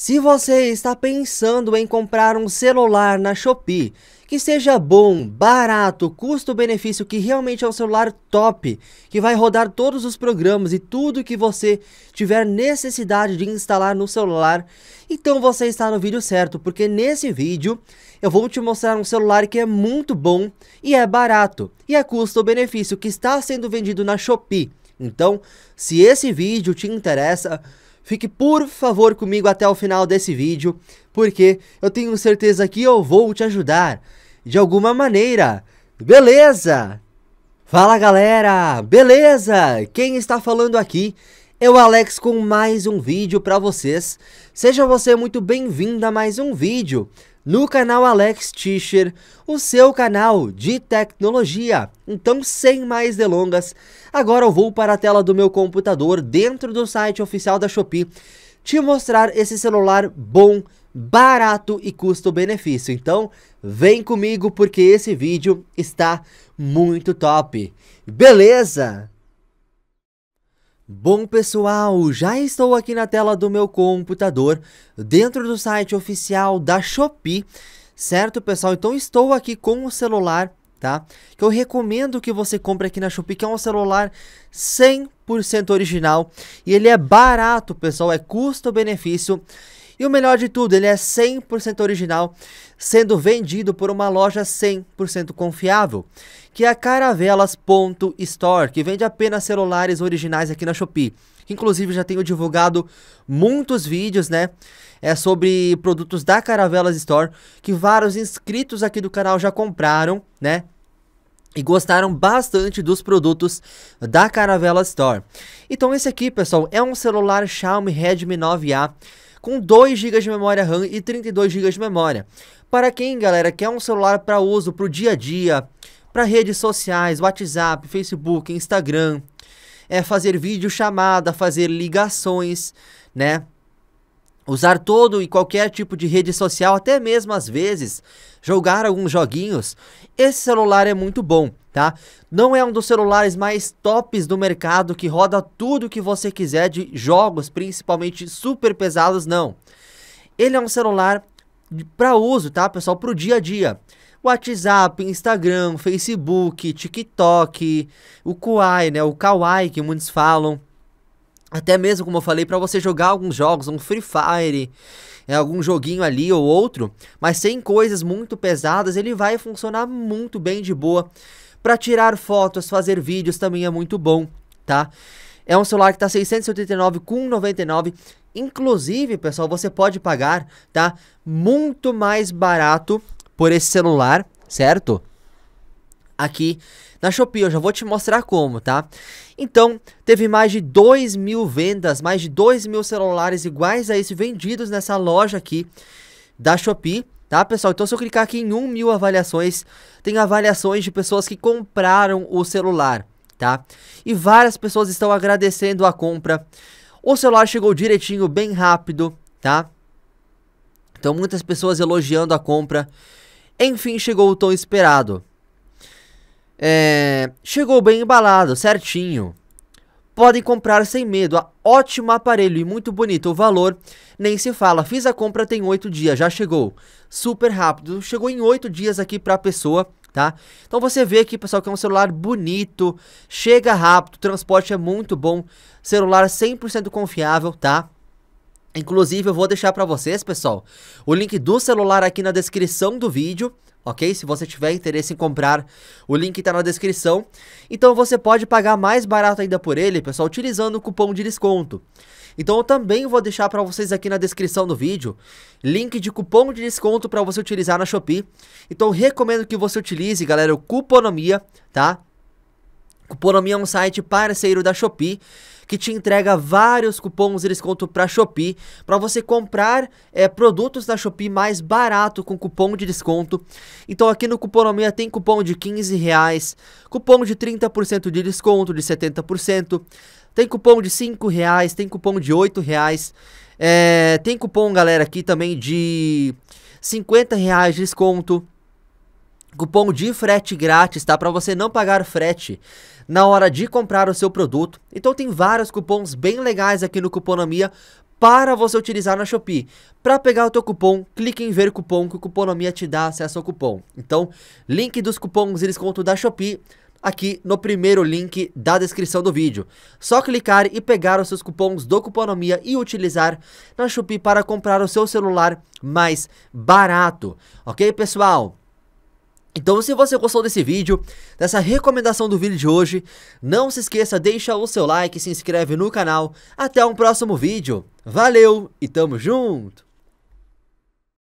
Se você está pensando em comprar um celular na Shopee que seja bom, barato, custo-benefício, que realmente é um celular top, que vai rodar todos os programas e tudo que você tiver necessidade de instalar no celular, então você está no vídeo certo, porque nesse vídeo eu vou te mostrar um celular que é muito bom e é barato, e é custo-benefício, que está sendo vendido na Shopee. Então, se esse vídeo te interessa, Fique por favor comigo até o final desse vídeo, porque eu tenho certeza que eu vou te ajudar de alguma maneira. Beleza? Fala galera, beleza? Quem está falando aqui é o Alex com mais um vídeo para vocês. Seja você muito bem-vindo a mais um vídeo no canal Alex Tischer, o seu canal de tecnologia. Então, sem mais delongas, agora eu vou para a tela do meu computador dentro do site oficial da Shopee te mostrar esse celular bom, barato e custo-benefício. Então, vem comigo porque esse vídeo está muito top. Beleza? Bom pessoal, já estou aqui na tela do meu computador, dentro do site oficial da Shopee, certo pessoal? Então estou aqui com o celular, tá? Que eu recomendo que você compre aqui na Shopee, que é um celular 100% original e ele é barato pessoal, é custo-benefício e o melhor de tudo, ele é 100% original, sendo vendido por uma loja 100% confiável, que é a caravelas.store, que vende apenas celulares originais aqui na Shopee. Inclusive já tenho divulgado muitos vídeos, né? É sobre produtos da Caravelas Store que vários inscritos aqui do canal já compraram, né? e gostaram bastante dos produtos da Caravela Store. Então esse aqui, pessoal, é um celular Xiaomi Redmi 9A com 2 GB de memória RAM e 32 GB de memória. Para quem, galera, quer um celular para uso para o dia a dia, para redes sociais, WhatsApp, Facebook, Instagram, é fazer vídeo chamada, fazer ligações, né? Usar todo e qualquer tipo de rede social, até mesmo às vezes jogar alguns joguinhos, esse celular é muito bom tá? Não é um dos celulares mais tops do mercado que roda tudo que você quiser de jogos, principalmente super pesados, não. Ele é um celular para uso, tá, pessoal, para o dia a dia. WhatsApp, Instagram, Facebook, TikTok, o Kuai, né, o Kawaii que muitos falam. Até mesmo, como eu falei, para você jogar alguns jogos, um Free Fire, é, algum joguinho ali ou outro, mas sem coisas muito pesadas, ele vai funcionar muito bem de boa para tirar fotos, fazer vídeos também é muito bom, tá? É um celular que tá 689 com 99. Inclusive, pessoal, você pode pagar, tá? Muito mais barato por esse celular, certo? Aqui na Shopee, eu já vou te mostrar como, tá? Então, teve mais de 2 mil vendas, mais de 2 mil celulares iguais a esse vendidos nessa loja aqui da Shopee, Tá, pessoal? Então, se eu clicar aqui em 1 mil avaliações, tem avaliações de pessoas que compraram o celular, tá? E várias pessoas estão agradecendo a compra. O celular chegou direitinho, bem rápido, tá? Então, muitas pessoas elogiando a compra. Enfim, chegou o tão esperado. É... Chegou bem embalado, certinho podem comprar sem medo. Ótimo aparelho e muito bonito o valor. Nem se fala, fiz a compra tem 8 dias, já chegou. Super rápido, chegou em 8 dias aqui para a pessoa. Tá? Então você vê aqui, pessoal, que é um celular bonito, chega rápido, o transporte é muito bom, celular 100% confiável, tá? Inclusive, eu vou deixar para vocês, pessoal, o link do celular aqui na descrição do vídeo ok? Se você tiver interesse em comprar, o link está na descrição. Então você pode pagar mais barato ainda por ele, pessoal, utilizando o cupom de desconto. Então eu também vou deixar para vocês aqui na descrição do vídeo, link de cupom de desconto para você utilizar na Shopee. Então recomendo que você utilize, galera, o Cuponomia, tá? Cuponomia é um site parceiro da Shopee que te entrega vários cupons de desconto para Shopee, para você comprar é, produtos da Shopee mais barato com cupom de desconto. Então aqui no Cuponomia tem cupom de 15 reais, cupom de 30% de desconto, de 70%, tem cupom de 5 reais, tem cupom de 8 reais, é, tem cupom galera aqui também de 50 reais de desconto. Cupom de frete grátis, tá? Para você não pagar frete na hora de comprar o seu produto. Então tem vários cupons bem legais aqui no Cuponomia para você utilizar na Shopee. Para pegar o teu cupom, clique em ver cupom que o Cuponomia te dá acesso ao cupom. Então, link dos cupons e desconto da Shopee aqui no primeiro link da descrição do vídeo. Só clicar e pegar os seus cupons do Cuponomia e utilizar na Shopee para comprar o seu celular mais barato. Ok, pessoal? Então se você gostou desse vídeo, dessa recomendação do vídeo de hoje, não se esqueça, deixa o seu like, se inscreve no canal. Até um próximo vídeo. Valeu e tamo junto!